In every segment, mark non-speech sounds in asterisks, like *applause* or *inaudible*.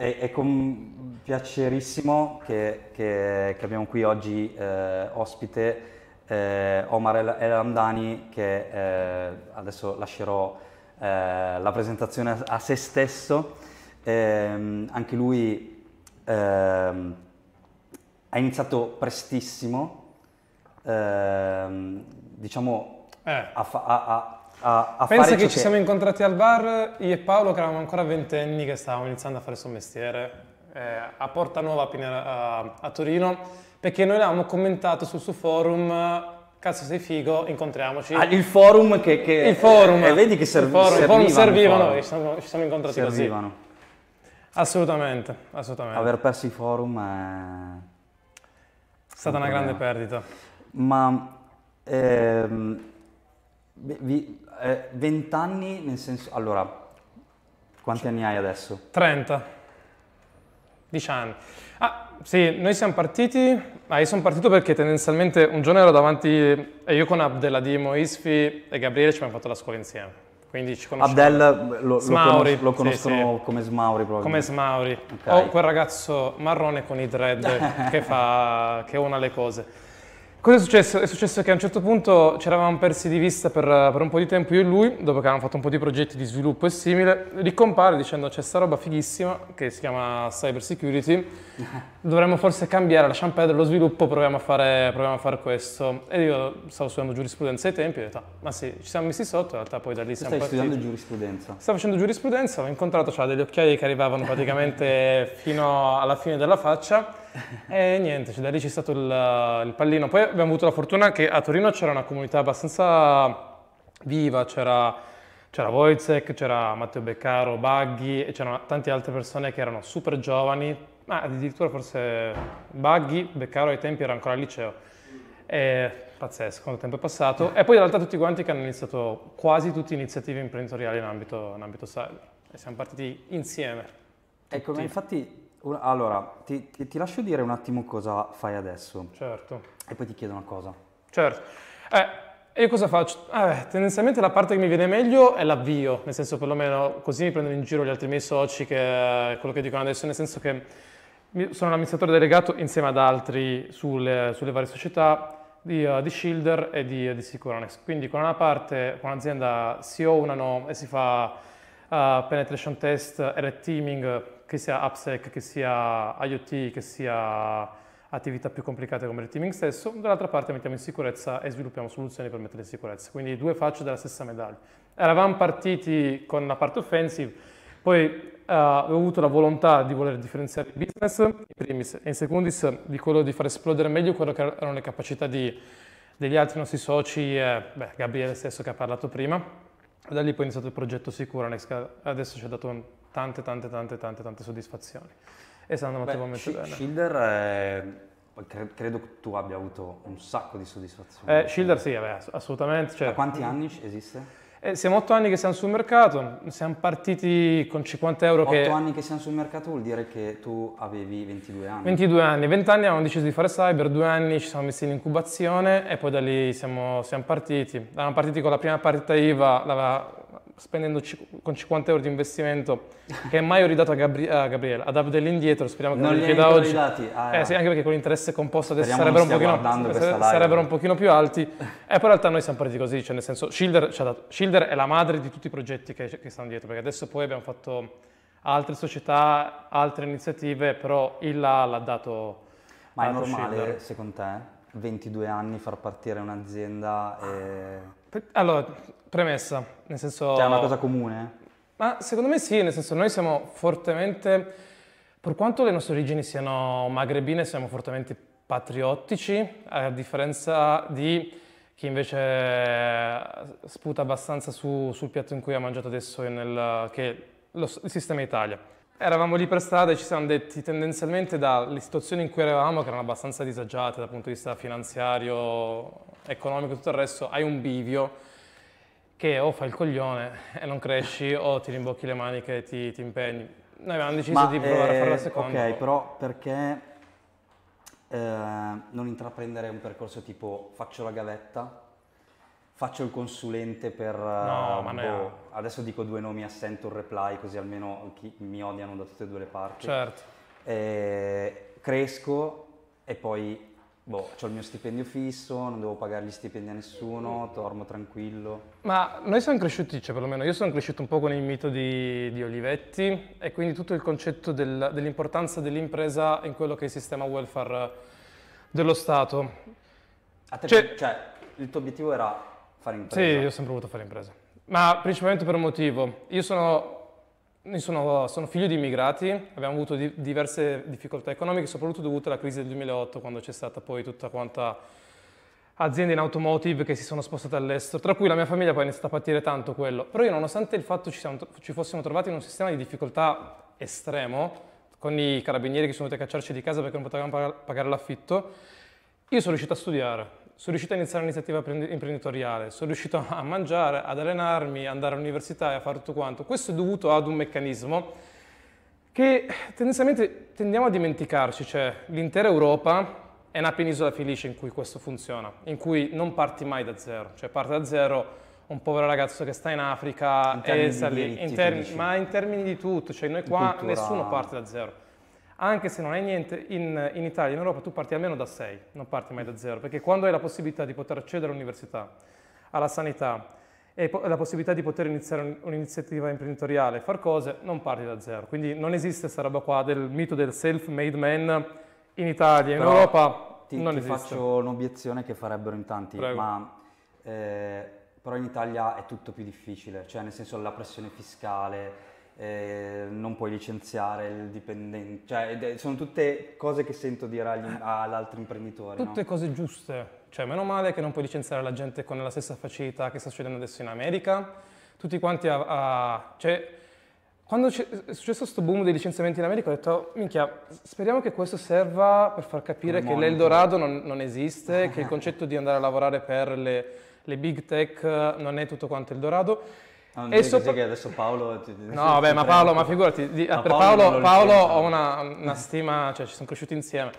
è, è con piacerissimo che, che, che, abbiamo qui oggi eh, ospite eh, Omar El, Amdani che eh, adesso lascerò eh, la presentazione a, se stesso. Ehm, anche lui ehm, ha iniziato prestissimo, ehm, diciamo, a, a, a a, a Pensa che ci siamo incontrati al bar, io e Paolo, che eravamo ancora ventenni, che stavamo iniziando a fare il suo mestiere, eh, a Porta Nuova a, a, Torino, perché noi avevamo commentato sul suo forum cazzo sei figo, incontriamoci. Ah, il forum che... che il forum. Eh, vedi che serv- forum, servivano. servivano, forum. Ci, siamo, ci siamo incontrati servivano. così. Assolutamente, assolutamente. Aver perso i forum è... È stata una grande perdita. Ma ehm, 20 eh, anni nel senso... Allora, quanti anni hai adesso? 30. 10 anni. Ah, sì, noi siamo partiti... Ah, io sono partito perché tendenzialmente un giorno ero davanti... E io con Abdel Adimo Isfi e Gabriele ci abbiamo fatto la scuola insieme. Quindi ci conosciamo. Abdel lo, Smauri, lo, conoscono sì, sì. come Smauri proprio. Come Smauri. Okay. O quel ragazzo marrone con i dread *laughs* che, fa, che una le cose. Cosa è successo? È successo che a un certo punto ci eravamo persi di vista per, per un po' di tempo io e lui, dopo che avevamo fatto un po' di progetti di sviluppo e simile, ricompare dicendo c'è sta roba fighissima che si chiama cyber security, *laughs* dovremmo forse cambiare, lasciamo perdere lo sviluppo, proviamo a fare, proviamo a fare questo. E io stavo studiando giurisprudenza ai tempi e ho detto ma sì, ci siamo messi sotto, in realtà poi da lì siamo stai partiti. Stai studiando giurisprudenza? Stavo facendo giurisprudenza, ho incontrato cioè, degli occhiali che arrivavano praticamente *laughs* fino alla fine della faccia *laughs* E niente, cioè, da lì c'è stato il, il, pallino. Poi abbiamo avuto la fortuna che a Torino c'era una comunità abbastanza viva, c'era, c'era Wojcek, c'era Matteo Beccaro, Baghi e c'erano tante altre persone che erano super giovani, ma addirittura forse Baghi, Beccaro ai tempi era ancora al liceo. E, pazzesco quanto tempo è passato. E poi in realtà tutti quanti che hanno iniziato quasi tutte iniziative imprenditoriali in ambito, in ambito cyber. E siamo partiti insieme. Tutti. Ecco, ma infatti allora, ti, ti, lascio dire un attimo cosa fai adesso. Certo. E poi ti chiedo una cosa. Certo. Eh, io cosa faccio? Eh, tendenzialmente la parte che mi viene meglio è l'avvio, nel senso perlomeno così mi prendono in giro gli altri miei soci, che è eh, quello che dicono adesso, nel senso che sono l'amministratore delegato insieme ad altri sulle, sulle varie società di, uh, di Shielder e di, di Sicuronex. Quindi con una parte, con un'azienda si ownano e si fa uh, penetration test, red teaming, che sia AppSec, che sia IoT, che sia attività più complicate come il teaming stesso, dall'altra parte mettiamo in sicurezza e sviluppiamo soluzioni per mettere in sicurezza. Quindi due facce della stessa medaglia. Eravamo partiti con la parte offensive, poi uh, ho avuto la volontà di voler differenziare il business, in primis, e in secondis di quello di far esplodere meglio quello che erano le capacità di, degli altri nostri soci, eh, beh, Gabriele stesso che ha parlato prima, da lì poi è iniziato il progetto Sicuranex che adesso ci ha dato tante tante tante tante tante soddisfazioni e sta andando attivamente bene. Schilder è... Cre- credo che tu abbia avuto un sacco di soddisfazioni. Eh, Schilder sì, vabbè, assolutamente. Cioè... Da quanti anni esiste? Eh, siamo otto anni che siamo sul mercato, siamo partiti con 50 euro che... 8 anni che siamo sul mercato vuol dire che tu avevi 22 anni. 22 anni, 20 anni abbiamo deciso di fare cyber, due anni ci siamo messi in incubazione e poi da lì siamo, siamo partiti. Eravamo partiti con la prima partita IVA, l'aveva spendendo con 50 euro di investimento che mai ho ridato a, Gabri- a Gabriele, ad Abdel indietro, speriamo che non, non li chieda oggi. Ridati. Ah, eh, sì, anche perché con l'interesse composto adesso sarebbero un, pochino, sarebbero un, pochino, più alti. e eh, poi in realtà noi siamo partiti così, cioè nel senso Schilder, Schilder è la madre di tutti i progetti che, che stanno dietro, perché adesso poi abbiamo fatto altre società, altre iniziative, però il là l'ha dato Ma è normale, Schilder. secondo te, 22 anni far partire un'azienda e allora, premessa, nel senso... Cioè è una cosa comune? Eh? Ma secondo me sì, nel senso noi siamo fortemente, per quanto le nostre origini siano magrebine, siamo fortemente patriottici, a differenza di chi invece eh, sputa abbastanza su, sul piatto in cui ha mangiato adesso, nel, che è lo, il sistema Italia. Eravamo lì per strada e ci siamo detti tendenzialmente dalle situazioni in cui eravamo, che erano abbastanza disagiate dal punto di vista finanziario, economico e tutto il resto, hai un bivio che o fai il coglione e non cresci o ti rimbocchi le maniche e ti, ti impegni. Noi abbiamo deciso Ma, di provare eh, a fare la eh, seconda. Ok, però perché eh, non intraprendere un percorso tipo faccio la gavetta? faccio il consulente per... No, eh, ma boh, adesso dico due nomi assento Centur Reply, così almeno mi odiano da tutte e due le parti. Certo. Eh, cresco e poi, boh, ho il mio stipendio fisso, non devo pagare gli stipendi a nessuno, dormo tranquillo. Ma noi siamo cresciuti, cioè perlomeno io sono cresciuto un po' con il mito di, di Olivetti e quindi tutto il concetto del, dell'importanza dell'impresa in quello che è il sistema welfare eh, dello Stato. Te, cioè, cioè, il tuo obiettivo era fare impresa? Sì, io ho sempre voluto fare impresa. Ma principalmente per un motivo. Io sono io sono, sono, figlio di immigrati, abbiamo avuto di, diverse difficoltà economiche, soprattutto dovute alla crisi del 2008, quando c'è stata poi tutta quanta aziende in automotive che si sono spostate all'estero, tra cui la mia famiglia poi è iniziata a patire tanto quello. Però io nonostante il fatto ci, siamo, ci fossimo trovati in un sistema di difficoltà estremo, con i carabinieri che sono venuti a cacciarci di casa perché non potevamo pagare l'affitto, io sono riuscito a studiare sono riuscito a iniziare un'iniziativa imprenditoriale, sono riuscito a mangiare, ad allenarmi, andare all'università e a fare tutto quanto. Questo è dovuto ad un meccanismo che tendenzialmente tendiamo a dimenticarci, cioè l'intera Europa è una penisola felice in cui questo funziona, in cui non parti mai da zero, cioè parte da zero un povero ragazzo che sta in Africa, in e sa lì, ma in termini di tutto, cioè noi qua Cultura. nessuno parte da zero anche se non hai niente, in, in Italia, in Europa, tu parti almeno da 6, non parti mai da 0, perché quando hai la possibilità di poter accedere all'università, alla sanità, e la possibilità di poter iniziare un'iniziativa imprenditoriale, far cose, non parti da zero. Quindi non esiste questa roba qua del mito del self-made man in Italia, in Però Europa ti, non ti faccio un'obiezione che farebbero in tanti, Prego. ma... Eh, però in Italia è tutto più difficile, cioè nel senso la pressione fiscale, eh, non puoi licenziare il dipendente, cioè sono tutte cose che sento dire agli, all'altro imprenditore. Tutte no? cose giuste, cioè meno male che non puoi licenziare la gente con la stessa facilità che sta succedendo adesso in America, tutti quanti a... a cioè, quando è successo questo boom dei licenziamenti in America ho detto, minchia, speriamo che questo serva per far capire che l'Eldorado non, non esiste, che il *laughs* concetto di andare a lavorare per le, le big tech non è tutto quanto Eldorado Ah, non e sopra... che adesso Paolo... Ti, ti, no, vabbè, ma Paolo, ma figurati, di, ma per Paolo, Paolo, Paolo ho una, una, stima, cioè ci sono cresciuti insieme.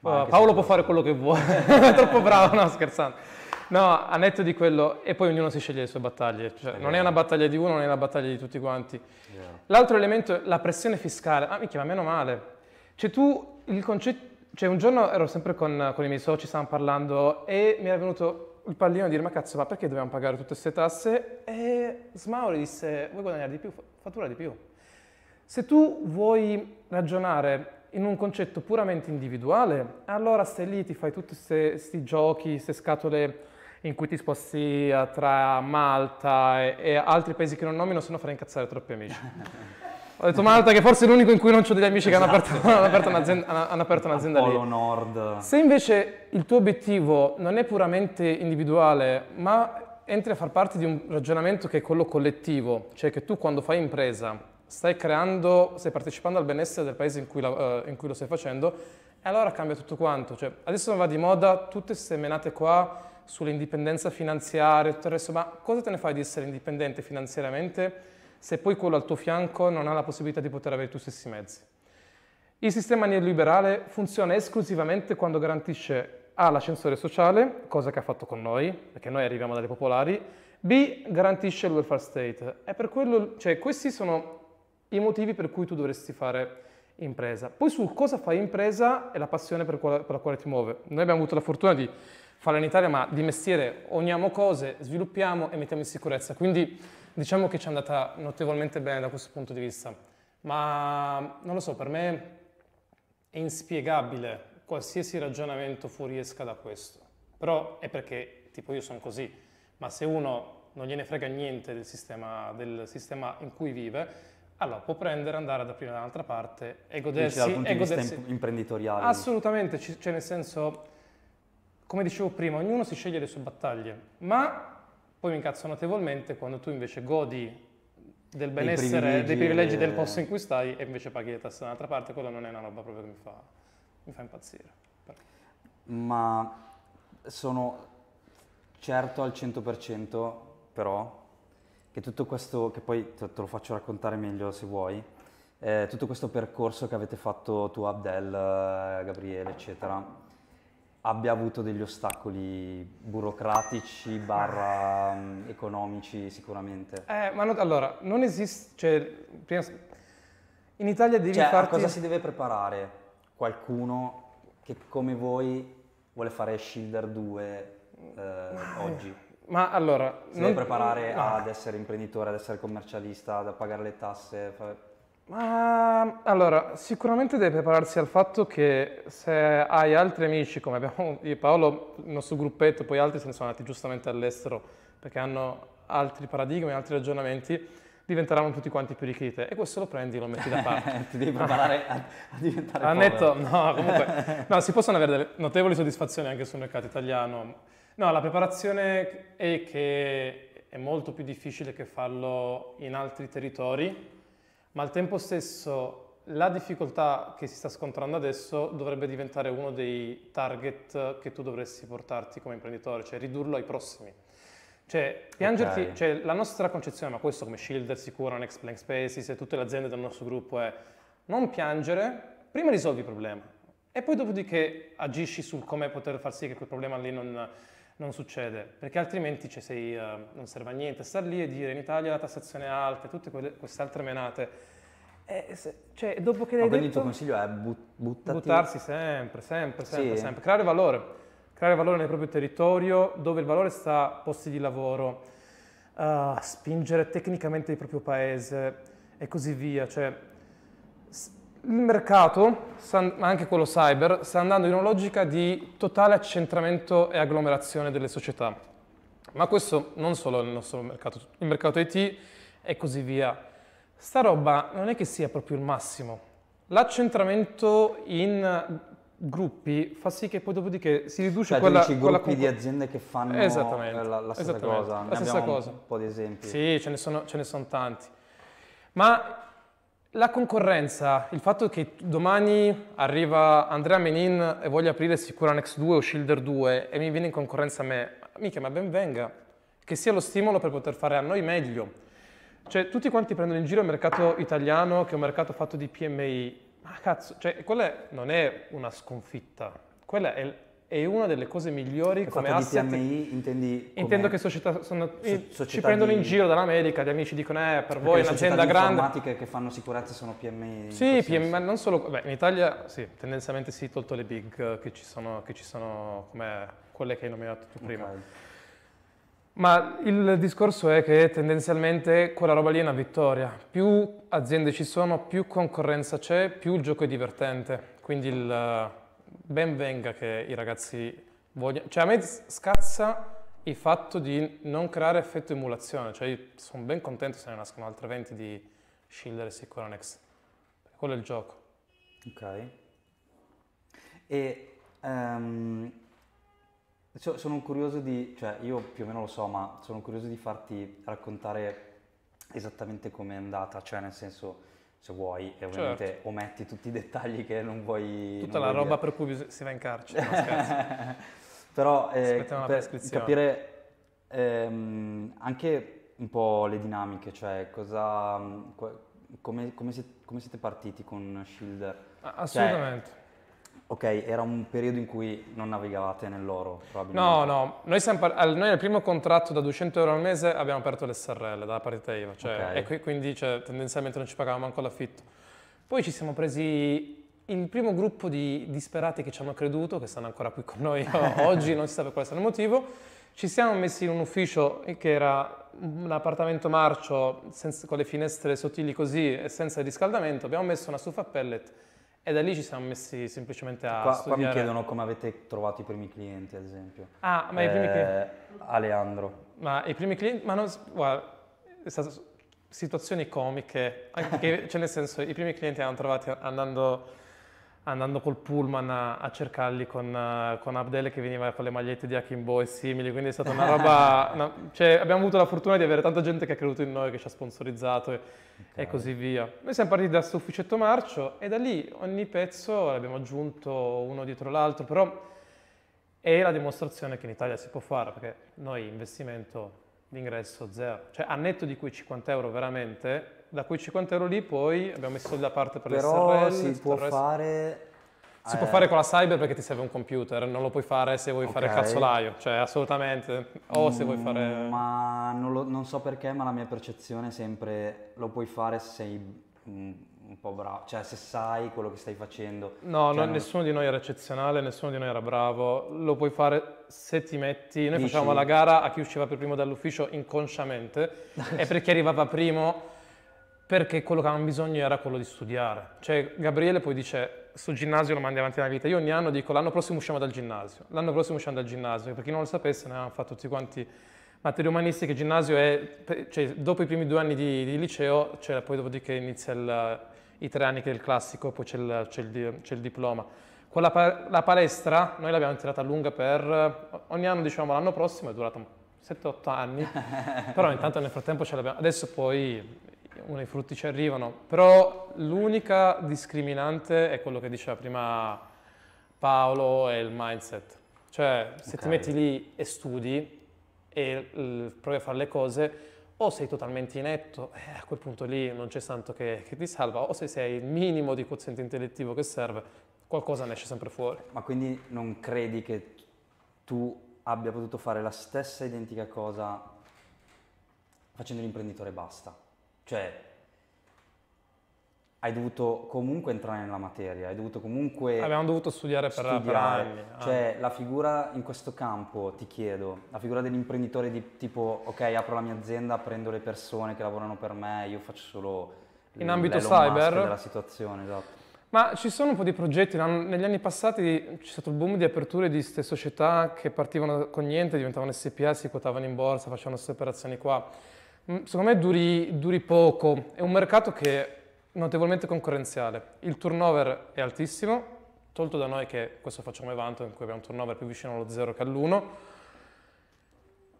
Uh, Paolo può fare quello che vuole, è *laughs* troppo bravo, no, scherzando. No, a netto di quello, e poi ognuno si sceglie le sue battaglie, cioè, non è una battaglia di uno, non è una battaglia di tutti quanti. Yeah. L'altro elemento è la pressione fiscale, ah minchia, ma meno male. Cioè tu, il concetto, cioè un giorno ero sempre con, con i miei soci, stavamo parlando e mi era venuto, il pallino a dire ma cazzo ma perché dobbiamo pagare tutte queste tasse? E Smauri disse vuoi guadagnare di più? Fattura di più. Se tu vuoi ragionare in un concetto puramente individuale, allora stai lì, ti fai tutti questi giochi, queste scatole in cui ti sposti tra Malta e, e altri paesi che non nomino, se no farei incazzare troppi amici. *laughs* Ho detto Marta che forse è l'unico in cui non c'ho degli amici esatto. che hanno esatto. aperto, *laughs* hanno aperto un'azienda, hanno aperto un'azienda lì. Polo Nord. Se invece il tuo obiettivo non è puramente individuale, ma entri a far parte di un ragionamento che è quello collettivo, cioè che tu quando fai impresa stai creando, stai partecipando al benessere del paese in cui, la, eh, in cui lo stai facendo, e allora cambia tutto quanto. Cioè, adesso va di moda tutte queste menate qua sull'indipendenza finanziaria, e tutto il resto, ma cosa te ne fai di essere indipendente finanziariamente? se poi quello al tuo fianco non ha la possibilità di poter avere i tuoi stessi mezzi. Il sistema neoliberale funziona esclusivamente quando garantisce A l'ascensore sociale, cosa che ha fatto con noi, perché noi arriviamo dalle popolari, B garantisce il welfare state. E per quello, cioè, questi sono i motivi per cui tu dovresti fare impresa. Poi su cosa fai impresa e la passione per, quale, per la quale ti muove. Noi abbiamo avuto la fortuna di farla in Italia, ma di mestiere ogniamo cose, sviluppiamo e mettiamo in sicurezza. Quindi Diciamo che ci è andata notevolmente bene da questo punto di vista, ma non lo so, per me è inspiegabile qualsiasi ragionamento fuoriesca da questo. Però è perché, tipo, io sono così, ma se uno non gliene frega niente del sistema, del sistema in cui vive, allora può prendere, andare ad aprire da un'altra parte e godersi... Dici dal punto di godersi... vista imprenditoriale. Assolutamente, cioè nel senso, come dicevo prima, ognuno si sceglie le sue battaglie, ma poi mi incazzo notevolmente quando tu invece godi del benessere, privilegi dei privilegi e... del eh. posto in cui stai e invece paghi le tasse da un'altra parte, quella non è una roba proprio che mi fa, mi fa impazzire. Però. Ma sono certo al 100% però che tutto questo, che poi te, te lo faccio raccontare meglio se vuoi, eh, tutto questo percorso che avete fatto tu Abdel, eh, Gabriele, eccetera, abbia avuto degli ostacoli burocratici, barra economici sicuramente. Eh, ma no, allora, non esiste, cioè, prima, in Italia devi cioè, farti... cosa si deve preparare qualcuno che come voi vuole fare Shielder 2 eh, eh, oggi? Ma allora... Si non... deve preparare no. ad essere imprenditore, ad essere commercialista, ad pagare le tasse... Fa... Ma allora, sicuramente deve prepararsi al fatto che se hai altri amici, come abbiamo *laughs* io e Paolo, il nostro gruppetto, poi altri se ne sono andati giustamente all'estero perché hanno altri paradigmi, altri ragionamenti, diventeranno tutti quanti più ricchi di te. E questo lo prendi e lo metti da *laughs* parte. Ti devi preparare a, a diventare a netto, no, comunque, *laughs* no, si possono avere delle notevoli soddisfazioni anche sul mercato italiano. No, la preparazione è che è molto più difficile che farlo in altri territori ma al tempo stesso la difficoltà che si sta scontrando adesso dovrebbe diventare uno dei target che tu dovresti portarti come imprenditore, cioè ridurlo ai prossimi. Cioè, piangerti, okay. cioè, la nostra concezione, ma questo come Shielder, Sicura, Next Blank Spaces e tutte le aziende del nostro gruppo è non piangere, prima risolvi il problema e poi dopodiché agisci sul come poter far sì che quel problema lì non non succede, perché altrimenti cioè, sei, uh, non serve a niente star lì e dire in Italia la tassazione è alta e tutte quelle, queste altre menate. Eh, se, cioè, dopo che l'hai detto... il tuo consiglio è but, buttarsi sempre, sempre, sempre, sì. sempre. Creare valore, creare valore nel proprio territorio, dove il valore sta posti di lavoro, uh, spingere tecnicamente il proprio paese e così via. Cioè, il mercato, ma anche quello cyber, sta andando in una logica di totale accentramento e agglomerazione delle società. Ma questo non solo nel nostro mercato, il mercato IT e così via. Sta roba non è che sia proprio il massimo. L'accentramento in gruppi fa sì che poi dopodiché si riduce cioè, quella, dici quella gruppi di aziende che fanno eh, la, la, stessa cosa. Ne la stessa cosa. un po' di esempi. Sì, ce ne sono, ce ne sono tanti. Ma la concorrenza, il fatto che domani arriva Andrea Menin e voglia aprire Sicura Next 2 o Shielder 2 e mi viene in concorrenza a me, mica ma ben venga, che sia lo stimolo per poter fare a noi meglio. Cioè tutti quanti prendono in giro il mercato italiano che è un mercato fatto di PMI, ma cazzo, cioè quella non è una sconfitta, quella è è una delle cose migliori è come asset. PMI, intendi Intendo che società, sono, società ci prendono in giro dall'America, gli amici dicono eh per voi è un'azienda grande. Le informatiche che fanno sicurezza sono PMI. Sì, PMI, ma non solo, beh, in Italia sì, tendenzialmente sì, tolto le big che ci sono, che ci sono come quelle che hai nominato tu prima. Okay. Ma il discorso è che tendenzialmente quella roba lì è una vittoria. Più aziende ci sono, più concorrenza c'è, più il gioco è divertente. Quindi il ben venga che i ragazzi vogliono... Cioè a me scazza il fatto di non creare effetto emulazione, cioè sono ben contento se ne nascono altre 20 di Schilder e Siconex. Quello è il gioco. Ok. E um, sono curioso di, cioè io più o meno lo so, ma sono curioso di farti raccontare esattamente com'è andata, cioè nel senso se vuoi, e ovviamente certo. ometti tutti i dettagli che non vuoi... Tutta non la vuoi roba dire. per cui si va in carcere, no, *laughs* Però eh, per capire ehm, anche un po' le dinamiche, cioè cosa, mm, come, come, si, come siete partiti con Shield? Cioè, assolutamente. Cioè, Ok, era un periodo in cui non navigavate nell'oro, probabilmente. No, no, noi, par- noi al primo contratto da 200 euro al mese abbiamo aperto l'SRL dalla partita IVA, cioè, okay. e qui, quindi cioè, tendenzialmente non ci pagavamo ancora l'affitto. Poi ci siamo presi il primo gruppo di disperati che ci hanno creduto, che stanno ancora qui con noi *laughs* oggi, non si sa per quale sarà il motivo, ci siamo messi in un ufficio che era un appartamento marcio senza, con le finestre sottili così e senza riscaldamento, abbiamo messo una stufa pellet e da lì ci siamo messi semplicemente a qua, studiare. Qua mi chiedono come avete trovato i primi clienti, ad esempio. Ah, ma eh, i primi clienti... Eh, Aleandro. Ma i primi clienti... Ma non... Guarda, è stato situazioni comiche. Anche che, cioè nel senso, i primi clienti hanno trovati andando andando col pullman a, a cercarli con, eh, con, Abdel che veniva con le magliette di Hacking Boy e simili, quindi è stata una *laughs* roba... una, cioè, abbiamo avuto la fortuna di avere tanta gente che ha creduto in noi, che ci ha sponsorizzato e, okay. e così via. Noi siamo partiti da questo marcio e da lì ogni pezzo l'abbiamo aggiunto uno dietro l'altro, però è la dimostrazione che in Italia si può fare, perché noi investimento l'ingresso zero, cioè a netto di quei 50 euro veramente da quei 50 euro lì poi abbiamo messo da parte per Però le SRL. si può fare... Si eh. può fare con la cyber perché ti serve un computer, non lo puoi fare se vuoi okay. fare calzolaio, cioè assolutamente, o se vuoi mm, fare... Ma non, lo, non, so perché, ma la mia percezione è sempre lo puoi fare se sei mm, un po' bravo, cioè se sai quello che stai facendo. No, cioè, no non... nessuno di noi era eccezionale, nessuno di noi era bravo, lo puoi fare se ti metti... Noi Dici? facevamo la gara a chi usciva per primo dall'ufficio inconsciamente *laughs* e per chi arrivava primo perché quello che avevano bisogno era quello di studiare. Cioè Gabriele poi dice, sul ginnasio lo mandi avanti nella vita, io ogni anno dico l'anno prossimo usciamo dal ginnasio, l'anno prossimo usciamo dal ginnasio, per chi non lo sapesse ne avevamo fatto tutti quanti materie umanistiche, ginnasio è, cioè, dopo i primi due anni di, di liceo, cioè, poi dopodiché inizia il, i tre anni che è il classico, poi c'è il, c'è il, c'è il diploma. Con la, la, palestra noi l'abbiamo tirata a lunga per ogni anno, diciamo l'anno prossimo è durata 7-8 anni, *laughs* però intanto nel frattempo ce l'abbiamo. Adesso poi uno i frutti ci arrivano, però l'unica discriminante è quello che diceva prima Paolo, è il mindset. Cioè, se okay. ti metti lì e studi e l- provi a fare le cose, o sei totalmente inetto, eh, a quel punto lì non c'è santo che, che ti salva, o se sei il minimo di quoziente intellettivo che serve, qualcosa ne esce sempre fuori. Ma quindi non credi che tu abbia potuto fare la stessa identica cosa facendo l'imprenditore e basta? Cioè, hai dovuto comunque entrare nella materia, hai dovuto comunque... Abbiamo dovuto studiare per, studiare. per anni, anni. la figura in questo campo, ti chiedo, la figura dell'imprenditore di tipo, ok, apro la mia azienda, prendo le persone che lavorano per me, io faccio solo... In l- ambito cyber? della situazione, esatto. Ma ci sono un po' di progetti, negli anni passati c'è stato il boom di aperture di queste società che partivano con niente, diventavano SPS, si quotavano in borsa, facevano queste operazioni qua. Mm, secondo me duri, duri poco, è un mercato che è notevolmente concorrenziale, il turnover è altissimo, tolto da noi che questo facciamo Evanto in cui abbiamo un turnover più vicino allo 0 che all'1,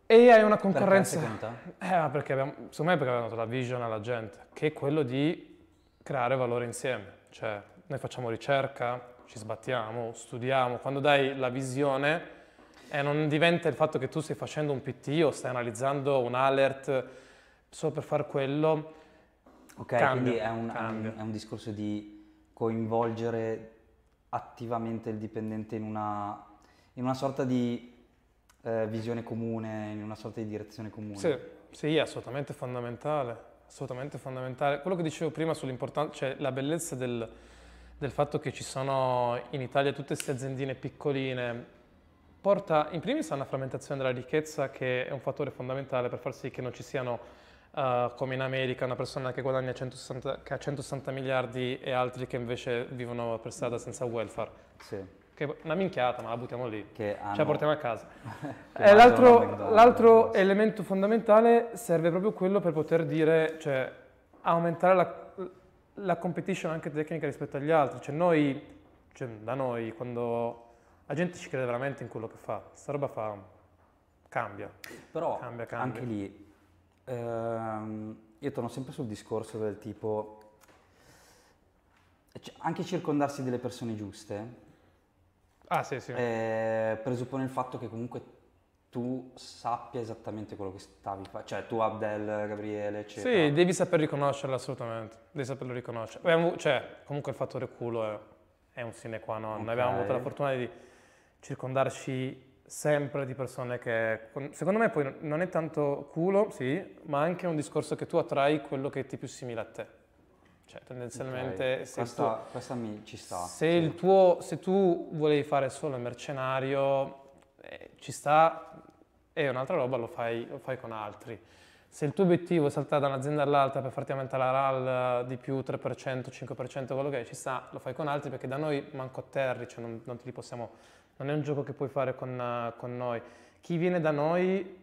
e hai una concorrenza. Perché, eh, perché abbiamo, secondo me è perché abbiamo dato la vision alla gente, che è quello di creare valore insieme. Cioè, noi facciamo ricerca, ci sbattiamo, studiamo. Quando dai la visione, E eh, non diventa il fatto che tu stai facendo un PT o stai analizzando un alert solo per far quello. Ok, cambia, quindi è un, è un discorso di coinvolgere attivamente il dipendente in una, in una sorta di eh, visione comune, in una sorta di direzione comune. Sì, sì, assolutamente fondamentale, assolutamente fondamentale. Quello che dicevo prima sull'importanza, cioè la bellezza del, del, fatto che ci sono in Italia tutte queste aziendine piccoline, porta in primis a una frammentazione della ricchezza che è un fattore fondamentale per far sì che non ci siano uh, come in America una persona che guadagna 160, che ha 160 miliardi e altri che invece vivono per strada senza welfare. Sì. Che è una minchiata, ma la buttiamo lì, ce la portiamo a casa. *laughs* eh, l'altro, l'altro elemento fondamentale serve proprio quello per poter dire, cioè aumentare la, la competition anche tecnica rispetto agli altri. Cioè noi, cioè da noi, quando la gente ci crede veramente in quello che fa, sta roba fa, cambia. Però cambia, cambia. anche lì ehm, io torno sempre sul discorso del tipo, cioè, anche circondarsi delle persone giuste ah, sì, sì. Eh, presuppone il fatto che comunque tu sappia esattamente quello che stavi facendo, cioè tu Abdel, Gabriele, eccetera. Sì, devi saper riconoscerlo assolutamente, devi saperlo riconoscere. Cioè, comunque il fattore culo è, è un sine qua non. Okay. Abbiamo avuto la fortuna di circondarci sempre di persone che, secondo me poi non è tanto culo, sì, ma anche un discorso che tu attrai quello che ti è più simile a te. Cioè, tendenzialmente, okay. se, questa, tu, questa mi, ci sta. Se, sì. il tuo, se tu volevi fare solo il mercenario, eh, ci sta, e un'altra roba lo fai, lo fai, con altri. Se il tuo obiettivo è saltare da un'azienda all'altra per farti aumentare la RAL di più 3%, 5%, quello che è, ci sta, lo fai con altri perché da noi manco a terri, cioè non, non te li possiamo non è un gioco che puoi fare con, eh, con noi. Chi viene da noi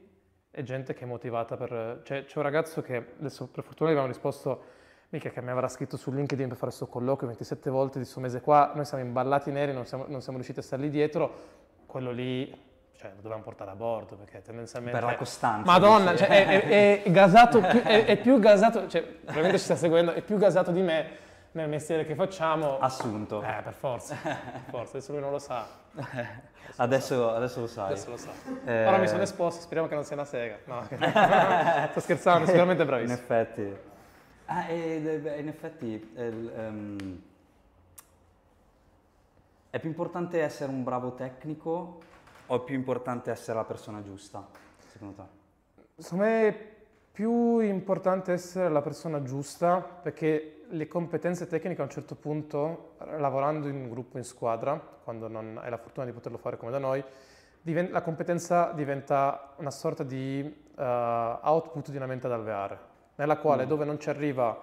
è gente che è motivata per... Cioè, c'è un ragazzo che, adesso per fortuna gli abbiamo risposto, mica che mi avrà scritto su LinkedIn per fare questo colloquio 27 volte di suo mese qua, noi siamo imballati neri, non siamo, non siamo riusciti a stare lì dietro, quello lì cioè, lo dobbiamo portare a bordo perché tendenzialmente... Per la costanza. Madonna, cioè, è, è, è, gasato, *laughs* più, è, più gasato, cioè, veramente ci sta seguendo, è più gasato di me nel mestiere che facciamo... Assunto. Eh, per forza, per forza. adesso lui non lo sa. *laughs* Adesso, lo, adesso lo sai. Adesso lo sa. Eh... Ora mi sono esposto, speriamo che non sia una sega. No, *laughs* *laughs* sto scherzando, sicuramente è bravissimo. In effetti. Ah, e, in effetti... È, um, è più importante essere un bravo tecnico o è più importante essere la persona giusta, secondo te? Secondo me più importante essere la persona giusta perché le competenze tecniche a un certo punto, lavorando in gruppo, in squadra, quando non hai la fortuna di poterlo fare come da noi, la competenza diventa una sorta di uh, output di una mente ad alveare, nella quale mm. dove non ci arriva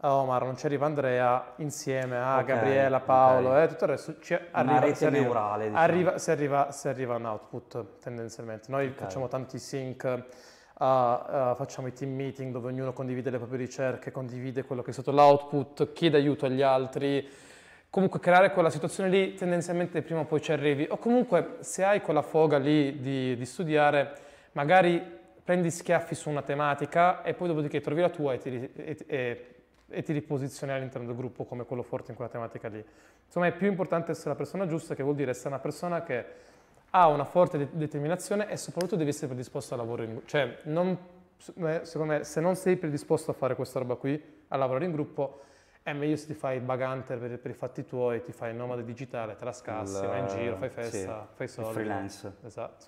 eh, Omar, non ci arriva Andrea, insieme a okay, Gabriela, Paolo e eh, tutto il resto, ci arriva, una rete arriva, neurale, diciamo. arriva, si, arriva, si arriva un output tendenzialmente. Noi okay. facciamo tanti sync a, uh, facciamo i team meeting dove ognuno condivide le proprie ricerche, condivide quello che è stato l'output, chiede aiuto agli altri. Comunque creare quella situazione lì tendenzialmente prima o poi ci arrivi. O comunque se hai quella foga lì di, di studiare, magari prendi schiaffi su una tematica e poi dopodiché trovi la tua e ti, e, e, e ti riposizioni all'interno del gruppo come quello forte in quella tematica lì. Insomma è più importante essere la persona giusta, che vuol dire essere una persona che ha una forte de determinazione e soprattutto devi essere predisposto al lavoro in gruppo. Cioè, non, secondo me, se non sei predisposto a fare questa roba qui, a lavorare in gruppo, è meglio se ti fai il bug hunter per, per, i fatti tuoi, ti fai il nomade digitale, te la scassi, vai in giro, fai festa, sì, fai soldi. freelance. Esatto.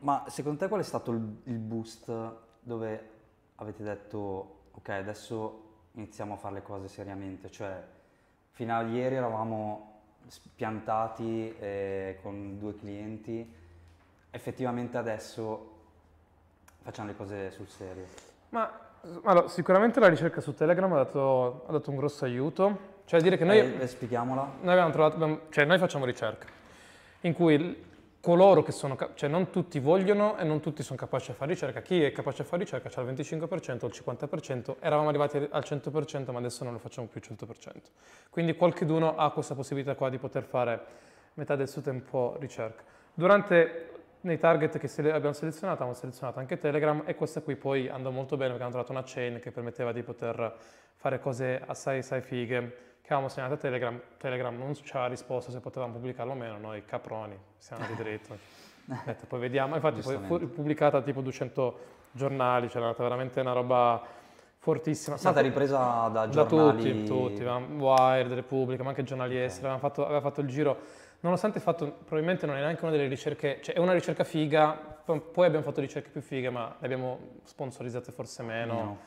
*clears throat* Ma secondo te qual è stato il, il boost dove avete detto, ok, adesso iniziamo a fare le cose seriamente? Cioè, fino a ieri eravamo spiantati eh, con due clienti, effettivamente adesso facciamo le cose sul serio? Ma allora, sicuramente la ricerca su Telegram ha dato, ha dato, un grosso aiuto. Cioè dire che noi... Eh, spieghiamola. Noi, trovato, cioè noi facciamo ricerca in cui coloro che sono, cioè non tutti vogliono e non tutti sono capaci a fare ricerca, chi è capace a fare ricerca c'è il 25% o il 50%, eravamo arrivati al 100% ma adesso non lo facciamo più al 100%. Quindi qualcuno ha questa possibilità qua di poter fare metà del suo tempo ricerca. Durante nei target che abbiamo selezionato, abbiamo selezionato anche Telegram e questa qui poi andò molto bene perché hanno trovato una chain che permetteva di poter fare cose assai, assai fighe che avevamo segnalato a Telegram, Telegram non ci ha risposto se potevamo pubblicarlo o meno, noi caproni siamo di dritto. *laughs* detto, poi vediamo, infatti poi fu pubblicata tipo 200 giornali, cioè è andata veramente una roba fortissima. È stata ripresa da giornali... Da tutti, tutti, Wired, Repubblica, ma anche giornali esteri, okay. fatto, aveva fatto il giro. Nonostante fatto, probabilmente non è neanche una delle ricerche, cioè è una ricerca figa, poi abbiamo fatto ricerche più fighe, ma le abbiamo sponsorizzate forse meno. No.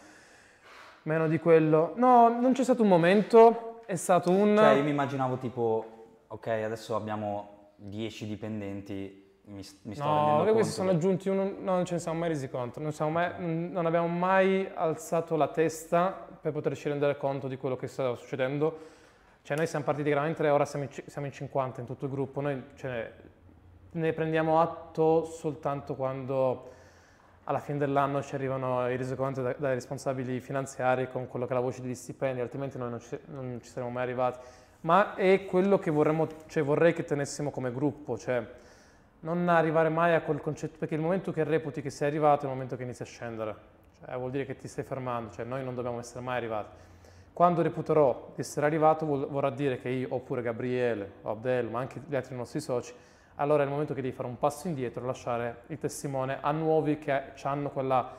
Meno di quello. No, non c'è stato un momento è stato un... Cioè io mi immaginavo tipo, ok adesso abbiamo 10 dipendenti, mi, mi sto no, rendendo conto. questi sono aggiunti uno, no, non ce ne siamo mai resi conto, non, mai, non, abbiamo mai alzato la testa per poterci rendere conto di quello che stava succedendo. Cioè noi siamo partiti veramente, ora siamo in, siamo in 50 in tutto il gruppo, noi ne, cioè, ne prendiamo atto soltanto quando alla fine dell'anno ci arrivano i resoconti dai, dai responsabili finanziari con quello che è la voce degli stipendi, altrimenti noi non ci, non ci saremmo mai arrivati. Ma è quello che vorremmo, cioè vorrei che tenessimo come gruppo, cioè non arrivare mai a quel concetto, perché il momento che reputi che sei arrivato è il momento che inizi a scendere, cioè, vuol dire che ti stai fermando, cioè noi non dobbiamo essere mai arrivati. Quando reputerò di essere arrivato vorrà dire che io, oppure Gabriele, o Abdel, ma anche gli altri nostri soci, allora è il momento che devi fare un passo indietro e lasciare il testimone a nuovi che hanno quella,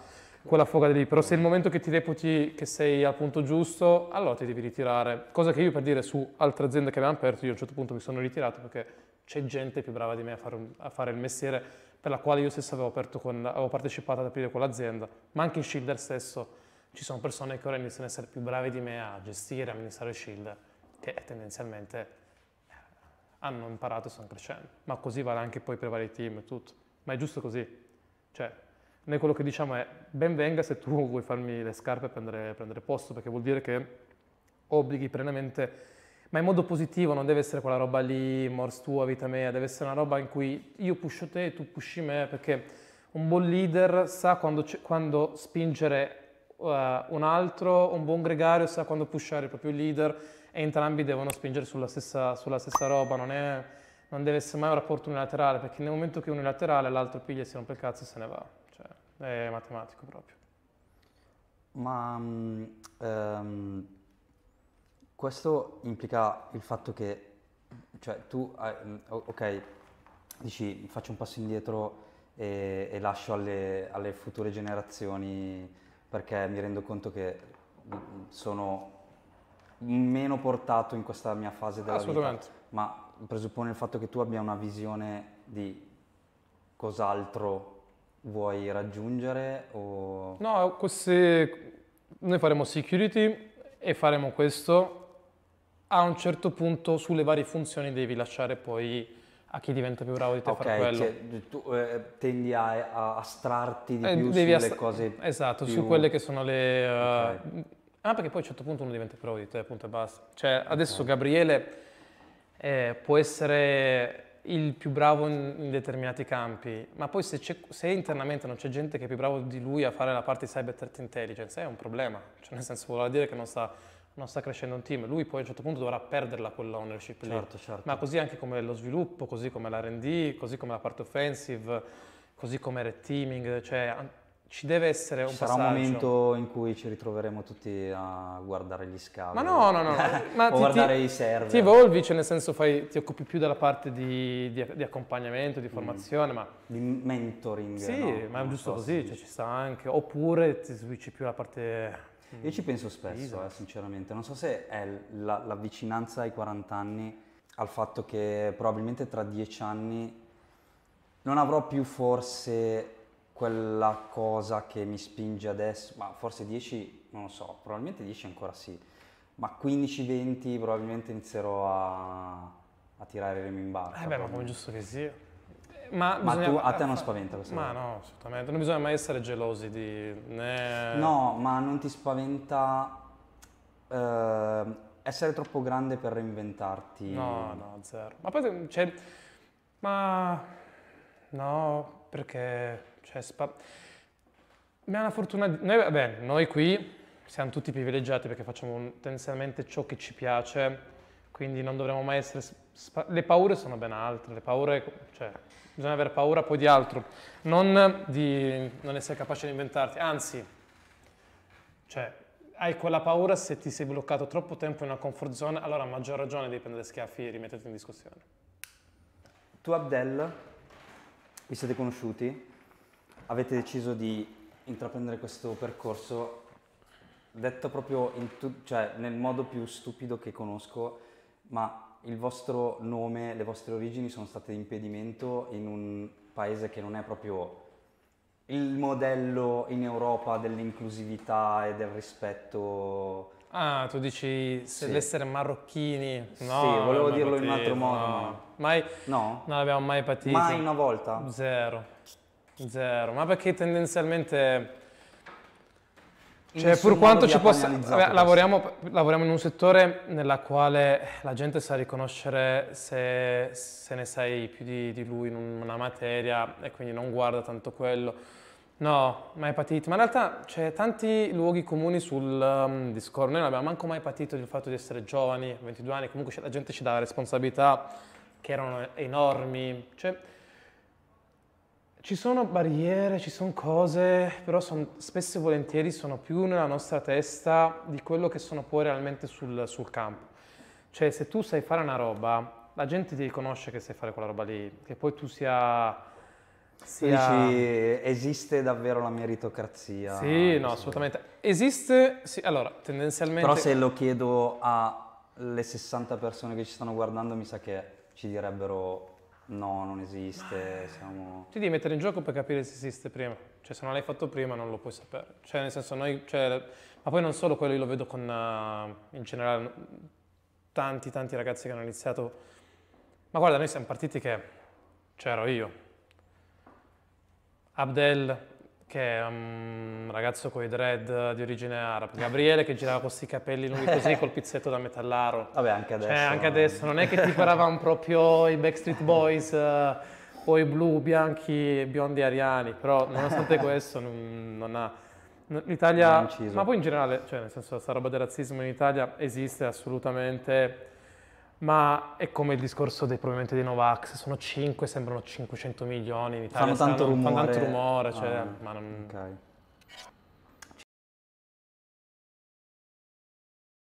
quella foga lì. Però se è il momento che ti reputi che sei al punto giusto, allora ti devi ritirare. Cosa che io per dire su altre aziende che abbiamo aperto, io a un certo punto mi sono ritirato perché c'è gente più brava di me a fare, a fare il mestiere per la quale io stesso avevo, con, avevo partecipato ad aprire quell'azienda, ma anche in Shielder stesso ci sono persone che ora iniziano ad essere più brave di me a gestire, a amministrare Shield, che è tendenzialmente hanno imparato e stanno crescendo. Ma così vale anche poi per vari team e tutto. Ma è giusto così. Cioè, noi quello che diciamo è ben venga se tu vuoi farmi le scarpe e prendere, prendere posto, perché vuol dire che obblighi plenamente, ma in modo positivo, non deve essere quella roba lì, mors tua, vita mia, deve essere una roba in cui io pusho te e tu pushi me, perché un buon leader sa quando, quando spingere uh, un altro, un buon gregario sa quando pushare il proprio leader, entrambi devono spingere sulla stessa, sulla stessa roba, non, è, non, deve essere mai un rapporto unilaterale, perché nel momento che è unilaterale l'altro piglia e si rompe il cazzo e se ne va, cioè è matematico proprio. Ma um, questo implica il fatto che, cioè tu, mm, ok, dici faccio un passo indietro e, e lascio alle, alle future generazioni perché mi rendo conto che mm, sono meno portato in questa mia fase della vita. Ma presuppone il fatto che tu abbia una visione di cos'altro vuoi raggiungere o... No, queste... noi faremo security e faremo questo a un certo punto sulle varie funzioni devi lasciare poi a chi diventa più bravo di te okay, fare quello. Cioè, tu eh, tendi a, a astrarti di eh, più sulle ast- cose Esatto, più... su quelle che sono le... Eh, okay. Ah, perché poi a un certo punto uno diventa pro di te, punto e basta. Cioè, adesso Gabriele eh, può essere il più bravo in, in determinati campi, ma poi se, se, internamente non c'è gente che è più bravo di lui a fare la parte di cyber threat intelligence, è un problema. Cioè, nel senso, vuol dire che non sta, non sta, crescendo un team. Lui poi a un certo punto dovrà perderla quella ownership certo, lì. Certo. Ma così anche come lo sviluppo, così come l'R&D, così come la parte offensive, così come red teaming, cioè ci deve essere un Sarà passaggio. un momento in cui ci ritroveremo tutti a guardare gli scavi. Ma no, no, no. no. *laughs* o ti, guardare ti, i server. Ti evolvi, cioè nel senso fai, ti occupi più della parte di, di, di accompagnamento, di mm. formazione, mm. ma... Di mentoring, Sì, no? ma è giusto so, così, cioè, ci sta anche. Oppure ti switchi più alla parte... Mm, Io ci penso spesso, eh, sinceramente. Non so se è la, la ai 40 anni al fatto che probabilmente tra 10 anni non avrò più forse quella cosa che mi spinge adesso, ma forse 10, non lo so, probabilmente 10 ancora sì, ma 15-20 probabilmente inizierò a, a tirare le mie in barca. Eh beh, ma come giusto che sia. Ma, ma tu, a te non spaventa questo? Ma cosa? no, assolutamente, non bisogna mai essere gelosi di... Né... No, ma non ti spaventa eh, essere troppo grande per reinventarti? No, no, zero. Ma poi c'è... Ma... No, perché Cespa. Ma è una fortuna, di... noi, vabbè, noi qui siamo tutti privilegiati perché facciamo tendenzialmente ciò che ci piace, quindi non dovremmo mai essere... Spa... le paure sono ben altre, le paure, cioè, bisogna avere paura poi di altro, non di non essere capace di inventarti, anzi, cioè, hai quella paura se ti sei bloccato troppo tempo in una comfort zone, allora a maggior ragione devi prendere schiaffi e rimetterti in discussione. Tu Abdel, vi siete conosciuti? avete deciso di intraprendere questo percorso, detto proprio tu- cioè, nel modo più stupido che conosco, ma il vostro nome, le vostre origini sono state impedimento in un paese che non è proprio il modello in Europa dell'inclusività e del rispetto. Ah, tu dici se sì. l'essere marocchini. No, sì, volevo dirlo patito, in un altro modo. No. Ma... Mai? No? Non l'abbiamo mai patito. Mai una volta? Zero. Zero, ma perché tendenzialmente... Cioè, pur quanto ci possa... Vabbè, eh, lavoriamo, lavoriamo, in un settore nella quale la gente sa riconoscere se, se ne sai più di, di, lui in una materia e quindi non guarda tanto quello. No, mai patito. Ma in realtà c'è cioè, tanti luoghi comuni sul um, discorso. Noi non abbiamo manco mai patito il fatto di essere giovani, 22 anni, comunque la gente ci dà responsabilità che erano enormi. Cioè, ci sono barriere, ci sono cose, però son, spesso e volentieri sono più nella nostra testa di quello che sono poi realmente sul, sul, campo. Cioè se tu sai fare una roba, la gente ti riconosce che sai fare quella roba lì, che poi tu sia... sia... Dici, esiste davvero la meritocrazia? Sì, no, assolutamente. Esiste, sì, allora, tendenzialmente... Però se lo chiedo alle 60 persone che ci stanno guardando, mi sa che ci direbbero No, non esiste. Siamo... Ti devi mettere in gioco per capire se esiste prima. Cioè, se non l'hai fatto prima non lo puoi sapere. Cioè, nel senso, noi... Cioè, ma poi non solo quello, io lo vedo con... Uh, in generale, tanti, tanti ragazzi che hanno iniziato... Ma guarda, noi siamo partiti che... C'ero cioè, io. Abdel, che è mm, un ragazzo con i dread di origine araba, Gabriele che girava con questi capelli lunghi così eh. col pizzetto da metallaro. Vabbè, anche cioè, adesso. Cioè, anche eh. adesso, non è che ti paravano proprio i Backstreet Boys eh, o i blu, bianchi, biondi ariani, però nonostante *laughs* questo non, non ha... L'Italia, ma poi in generale, cioè nel senso questa roba del razzismo in Italia esiste assolutamente, ma è come il discorso dei, probabilmente dei Novax, sono 5, sembrano 500 milioni in Italia. Fanno tanto stanno, rumore. Fanno tanto rumore, cioè, ah, ma non... Okay.